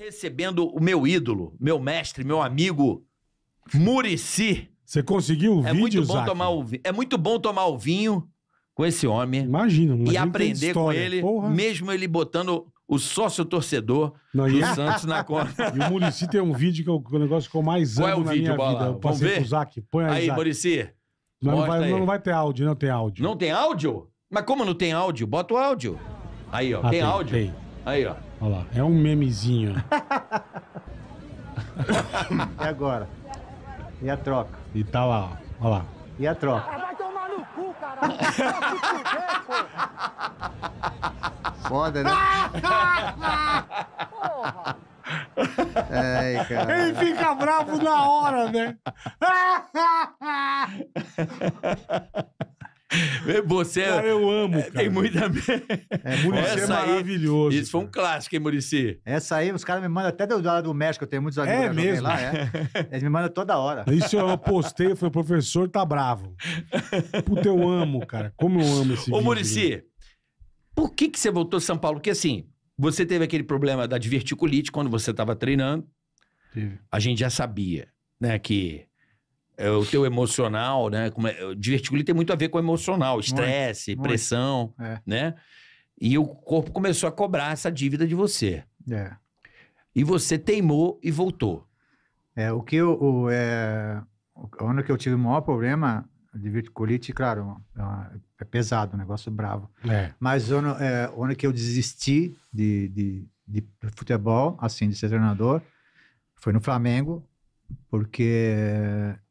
recebendo o meu ídolo, meu mestre, meu amigo, Murici. Você conseguiu o é vídeo, muito bom tomar o É muito bom tomar o vinho com esse homem. Imagina, imagina E aprender com ele, Porra. mesmo ele botando o sócio torcedor Não, do e... Santos na conta. E o Murici tem um vídeo que é o é negócio que mais amo Qual é o na vídeo, minha vida. Vamos ver? Põe aí, Aí, Murici. Não, vai, não vai ter áudio, não tem áudio. Não tem áudio? Mas como não tem áudio? Bota o áudio. Aí, ó, Ah, tem áudio? Tem. Aí, ó. Olha lá, é um memezinho. e agora? E a troca? E tá lá, ó. Olha lá. E a troca? Ah, vai tomar no cu, caralho. Foda, né? Porra. Ai, cara. Ele fica bravo na hora, né? Você cara, eu amo, é, cara. Tem muita. É, Murici é maravilhoso. isso foi um clássico, hein, Murici? Essa aí, os caras me mandam até do lado do México, eu tenho muitos amigos é que mesmo. lá, é. Eles me mandam toda hora. Isso eu postei, foi o professor tá bravo. Puta, eu amo, cara. Como eu amo esse Ô, Murici, por que, que você voltou São Paulo? Porque assim, você teve aquele problema da diverticulite quando você estava treinando. Teve. A gente já sabia, né, que é, o teu emocional, né? Como é, diverticulite tem muito a ver com emocional, estresse, pressão, É. né? E o corpo começou a cobrar essa dívida de você. É. E você teimou e voltou. É, o que eu, o, é, onde que eu tive o maior problema de verticulite, claro, é, é pesado, um negócio bravo. É. Mas onde, é, onde que eu desisti de, de, de futebol, assim, de ser treinador, foi no Flamengo, porque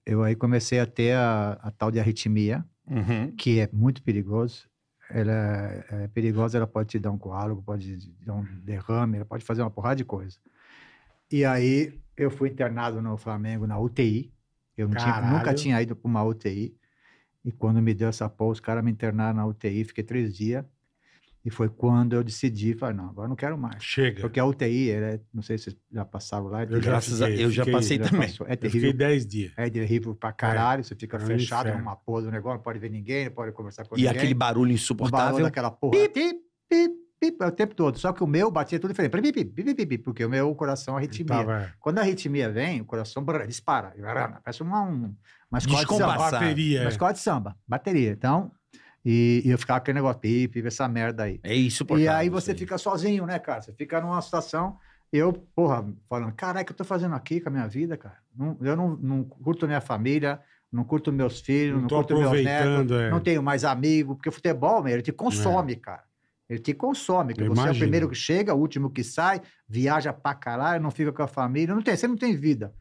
eu aí comecei a ter a, a tal de arritmia, uhum. que é muito perigoso. Ela é, é perigosa, ela pode te dar um coálogo, pode te dar um derrame, ela pode fazer uma porrada de coisa. E aí eu fui internado no Flamengo na UTI. Eu tinha, nunca tinha ido para uma UTI. E quando me deu essa porra, os caras me internaram na UTI, fiquei três dias. E foi quando eu decidi, falei, não, agora não quero mais. Chega. Porque a UTI, é, não sei se vocês já passaram lá. É eu, graças a, eu já fiquei, passei já também. Passou. É terrível. Eu fiquei dias. É terrível pra é. caralho, é. você fica é fechado numa porra do negócio, não pode ver ninguém, não pode conversar com e ninguém. E aquele barulho insuportável. O barulho daquela porra. Pip, pip, pip, pip, é o tempo todo. Só que o meu batia tudo diferente. Pip, pip, pip, pip, porque o meu coração é arritmia. Tava... Quando a arritmia vem, o coração brrr, dispara. parece uma, um, uma escola de samba. Bateria. Uma escola de samba, bateria. Então, e, e eu ficava com aquele negócio, pipi, essa merda aí. É isso, E aí você aí. fica sozinho, né, cara? Você fica numa situação. Eu, porra, falando, caralho, o que eu tô fazendo aqui com a minha vida, cara? Não, eu não, não curto minha família, não curto meus filhos, não, não curto meus netos, é. não tenho mais amigo, porque futebol, meu, ele te é. consome, é. cara. Ele te consome, que você é o primeiro que chega, o último que sai, viaja pra caralho, não fica com a família, não tem, você não tem vida.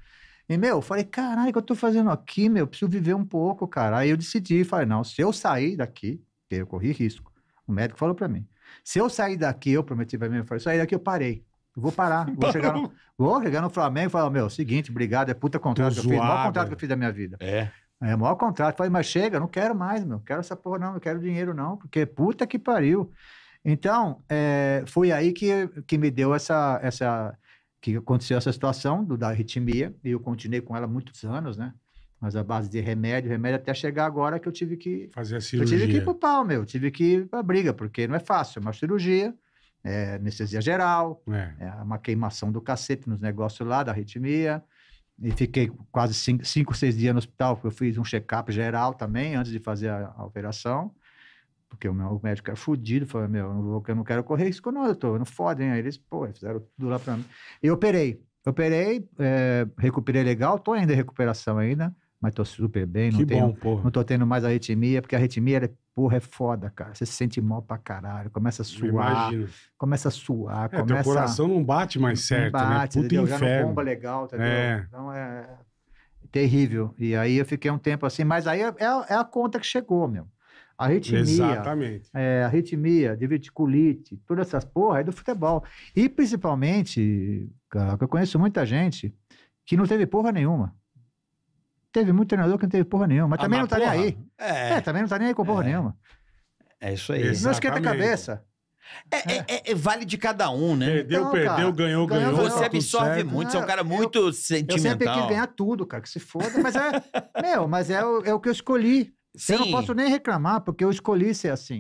E, meu, eu falei, caralho, o que eu tô fazendo aqui, meu? Eu preciso viver um pouco, cara. Aí eu decidi, falei, não, se eu sair daqui, eu corri risco. O médico falou para mim. Se eu sair daqui, eu prometi pra mim, eu falei, sair daqui eu parei. Eu vou parar. Vou, chegar no, vou chegar no Flamengo e falar, meu, é seguinte, obrigado, é puta contrato tô que eu fiz, o maior contrato que eu fiz da minha vida. É. É o maior contrato. falei, mas chega, não quero mais, meu. quero essa porra, não, não quero dinheiro, não, porque puta que pariu. Então, é, foi aí que, que me deu essa, essa que aconteceu essa situação do, da arritmia, e eu continuei com ela muitos anos, né? Mas a base de remédio, remédio até chegar agora que eu tive que. Fazer a cirurgia. Eu tive que ir pro pau, meu. Tive que ir pra briga, porque não é fácil. É uma cirurgia, é anestesia geral, é. é uma queimação do cacete nos negócios lá da arritmia. E fiquei quase cinco, cinco seis dias no hospital, porque eu fiz um check-up geral também, antes de fazer a, a operação porque o meu médico era é fudido, falou, meu, eu não quero correr isso não, doutor, não fodem. Aí eles, pô, fizeram tudo lá pra mim. E operei. Operei, é, recuperei legal, tô ainda em recuperação ainda, mas tô super bem, que não, tenho, bom, porra. não tô tendo mais arritmia, porque a arritmia, é, porra, é foda, cara. Você se sente mal pra caralho, começa a suar, começa a suar, é, começa... Teu coração não bate mais certo, não né? bate, né? Puta entendeu? inferno. Já não bomba legal, entendeu? É. Então é terrível. E aí eu fiquei um tempo assim, mas aí é, é, é a conta que chegou, meu arritmia. Exatamente. É, arritmia, diverticulite, todas essas porra é do futebol. E principalmente, cara, eu conheço muita gente que não teve porra nenhuma. Teve muito treinador que não teve porra nenhuma, mas ah, também mas não tá porra. nem aí. É. é. também não tá nem aí com porra é. nenhuma. É isso aí. Exatamente. Não esquenta a cabeça. É é, é, é, é, vale de cada um, né? Perdeu, então, perdeu, cara, ganhou, ganhou. Você tá absorve certo. muito, você é um é, cara muito eu, sentimental. Eu sempre que ganhar tudo, cara, que se foda, mas é, meu, mas é o, é o que eu escolhi. Eu não posso nem reclamar, porque eu escolhi ser assim.